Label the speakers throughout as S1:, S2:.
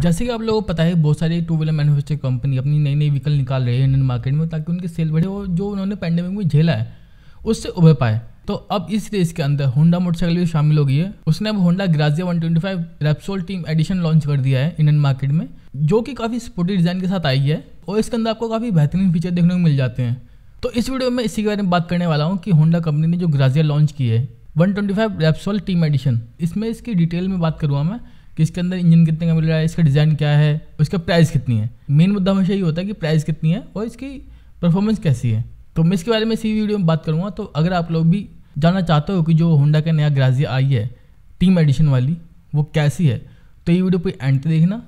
S1: जैसे कि आप लोगों को पता है बहुत सारे टू व्हीलर मैन्युफैक्चर कंपनी अपनी नई नई व्हीकल निकाल रही है इंडियन मार्केट में ताकि उनकी सेल बढ़े और जो उन्होंने पैंडेमिक में झेला है उससे उभर पाए तो अब इस रेस के अंदर होंडा मोटरसाइकिल भी शामिल हो गई है उसने अब Honda Grazia 125 Repsol team edition launch कर दिया है इंडियन मार्केट में जो कि काफ़ी स्पोर्टी डिज़ाइन के साथ आई है और इसके अंदर आपको काफ़ी बेहतरीन फीचर देखने को मिल जाते हैं तो इस वीडियो में इसी के बारे में बात करने वाला हूँ कि होंडा कंपनी ने जो ग्राजिया लॉन्च की है वन रेप्सोल टीम एडिशन इसमें इसकी डिटेल में बात करूँगा मैं कि इसके अंदर इंजन कितने का मिल रहा है इसका डिज़ाइन क्या है उसका प्राइस कितनी है मेन मुद्दा हमेशा ये होता है कि प्राइस कितनी है और इसकी परफॉर्मेंस कैसी है तो मैं इसके बारे में इसी वीडियो में बात करूँगा तो अगर आप लोग भी जानना चाहते हो कि जो होंडा का नया ग्राजिया आई है टीम एडिशन वाली वो कैसी है तो ये वीडियो पर एंड देखना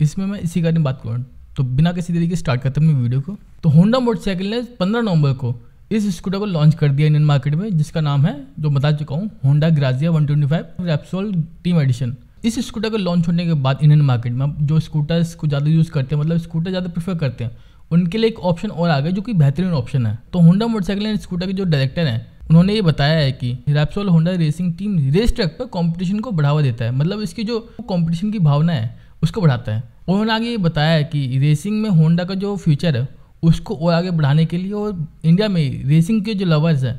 S1: इसमें मैं इसी बारे में बात करूँ तो बिना किसी तरीके स्टार्ट करते हैं वीडियो को तो होंडा मोटरसाइकिल ने पंद्रह नवंबर को इस स्कूटर को लॉन्च कर दिया इंडियन मार्केट में जिसका नाम है जो बता चुका हूँ Honda Grazia 125 Repsol team edition इस स्कूटर के लॉन्च होने के बाद इंडियन मार्केट में जो स्कूटर्स को ज़्यादा यूज़ करते हैं मतलब स्कूटर ज़्यादा प्रेफर करते हैं उनके लिए एक ऑप्शन और आ गया जो कि बेहतरीन ऑप्शन है तो होंडा मोटरसाइकिल एंड स्कूटर के जो डायरेक्टर हैं उन्होंने ये बताया है कि Repsol Honda racing team race track पर कॉम्पिटिशन को बढ़ावा देता है मतलब इसकी जो कॉम्पिटिशन की भावना है उसको बढ़ाता है उन्होंने आगे ये बताया है कि रेसिंग में होंडा का जो फ्यूचर है उसको और आगे बढ़ाने के लिए और इंडिया में रेसिंग के जो लवर्स हैं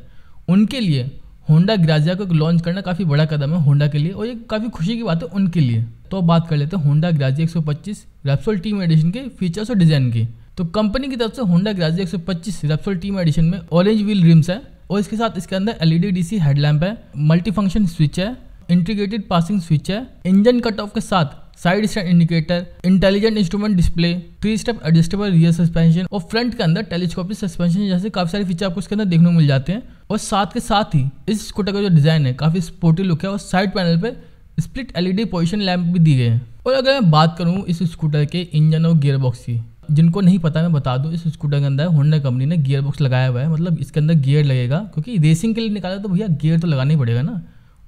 S1: उनके लिए होंडा ग्राजिया को लॉन्च करना काफ़ी बड़ा कदम है होंडा के लिए और ये काफ़ी खुशी की बात है उनके लिए तो बात कर लेते हैं Honda Grazia 125 Repsol team edition के फीचर्स और डिज़ाइन की तो कंपनी की तरफ से Honda Grazia 125 Repsol team edition में ऑरेंज व्हील रिम्स है और इसके साथ इसके अंदर एलईडी डीसी हेडलैम्प है मल्टी फंक्शन स्विच है इंटीग्रेटेड पासिंग स्विच है इंजन कट ऑफ के साथ side stand indicator intelligent instrument display three step adjustable rear suspension और फ्रंट के अंदर टेलीस्कोपिक सस्पेंशन जैसे काफी सारे फीचर आपको इसके अंदर देखने को मिल जाते हैं और साथ के साथ ही इस स्कूटर का जो डिजाइन है काफी स्पोर्टी लुक है और साइड पैनल पर स्प्लिट एलईडी पोजिशन लैंप भी दिए गए हैं और अगर मैं बात करूँ इस स्कूटर के इंजन और गियर बॉक्स की जिनको नहीं पता मैं बता दूं इस स्कूटर के अंदर होंडा कंपनी ने गियर बॉक्स लगाया हुआ है मतलब इसके अंदर गियर लगेगा क्योंकि रेसिंग के लिए निकाला तो भैया गियर तो लगाना ही पड़ेगा ना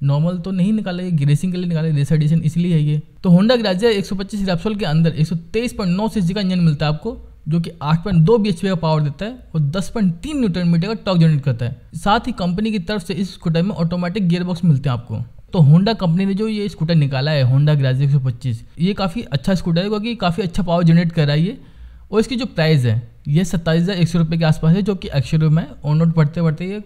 S1: नॉर्मल तो नहीं निकाला ये ग्रेसिंग के लिए निकाले रेसर एडिशन इसलिए है ये तो होंडा ग्राजिया एक सौ के अंदर एक सौ का इंजन मिलता है आपको जो कि 8.2 bhp का पावर देता है और 10.3 न्यूट्रन मीटर का टॉक जनरेट करता है साथ ही कंपनी की तरफ से इस स्कूटर में ऑटोमेटिक गियर बॉक्स मिलते हैं आपको तो होंडा कंपनी ने जो ये स्कूटर निकाला है होंडा ग्राजिया एक ये काफ़ी अच्छा स्कूटर है क्योंकि काफ़ी अच्छा पावर जनरेट कर रहा है ये और इसकी जो प्राइस है ये सत्ताईस हज़ार एक सौ के आसपास है जो कि एक्चुअल में ऑन रोड पढ़ते पढ़ते ये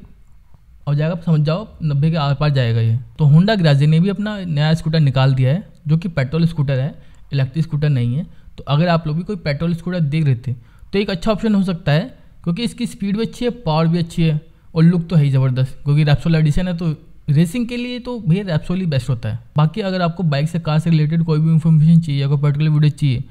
S1: और जाएगा समझ जाओ नब्बे के आर पार जाएगा ये तो होंडा ग्राजी ने भी अपना नया स्कूटर निकाल दिया है जो कि पेट्रोल स्कूटर है इलेक्ट्रिक स्कूटर नहीं है तो अगर आप लोग भी कोई पेट्रोल स्कूटर देख रहे थे तो एक अच्छा ऑप्शन हो सकता है क्योंकि इसकी स्पीड भी अच्छी है पावर भी अच्छी है और लुक तो है ही ज़बरदस्त क्योंकि रेप्सोल एडिशन है तो रेसिंग के लिए तो भैया रेप्सोल ही बेस्ट होता है बाकी अगर आपको बाइक से कार से रिलेटेड कोई भी इन्फॉर्मेशन चाहिए या कोई पर्टिकुलर वीडियो चाहिए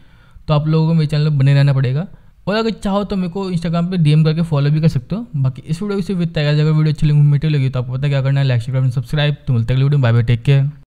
S1: तो आप लोगों को मेरे चैनल बने रहना पड़ेगा और अगर चाहो तो मेरे को इंस्टाग्राम पे डीएम करके फॉलो भी कर सकते हो बाकी इस वीडियो से विद अगर वीडियो अच्छी लगी मीटो लगी तो आपको पता क्या करना है लाइक सब्सक्राइब तो मिलते अगले video bye bye take care